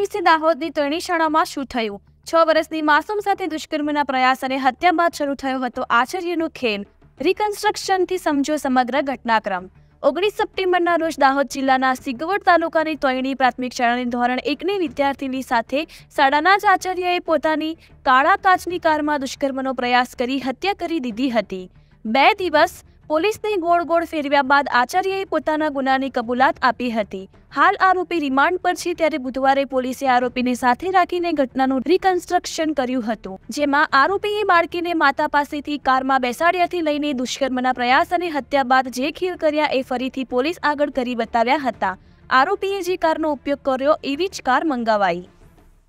દિવસે દાહોદની ત્રણી શાળામાં શું થયું છ વર્ષની માસૂમ સાથે દુષ્કર્મના પ્રયાસ અને હત્યા બાદ શરૂ થયો હતો આશ્ચર્યનો ખેલ રિકન્સ્ટ્રક્શનથી સમજો સમગ્ર ઘટનાક્રમ ઓગણીસ સપ્ટેમ્બરના રોજ દાહોદ જિલ્લાના સિગવડ તાલુકાની તોયણી પ્રાથમિક શાળાની ધોરણ એકની વિદ્યાર્થીની સાથે શાળાના જ આચાર્યએ પોતાની કાળા કાચની કારમાં દુષ્કર્મનો પ્રયાસ કરી હત્યા કરી દીધી હતી બે દિવસ પોલીસની ગોળ ગોળ ફેરવ્યા બાદ આચાર્યએ પોતાના ગુનાની કબૂલાત આપી હતી હાલ આરોપી રિમાન્ડ પર છે ત્યારે બુધવારે પોલીસે આરોપીને સાથે રાખીને ઘટનાનું રિકન્સ્ટ્રક્શન કર્યું હતું જેમાં આરોપીએ બાળકીને માતા પાસેથી કારમાં બેસાડ્યાથી લઈને દુષ્કર્મના પ્રયાસ અને હત્યા બાદ જે ખીલ કર્યા એ ફરીથી પોલીસ આગળ કરી બતાવ્યા હતા આરોપીએ જે કારનો ઉપયોગ કર્યો એવી જ કાર મંગાવાઈ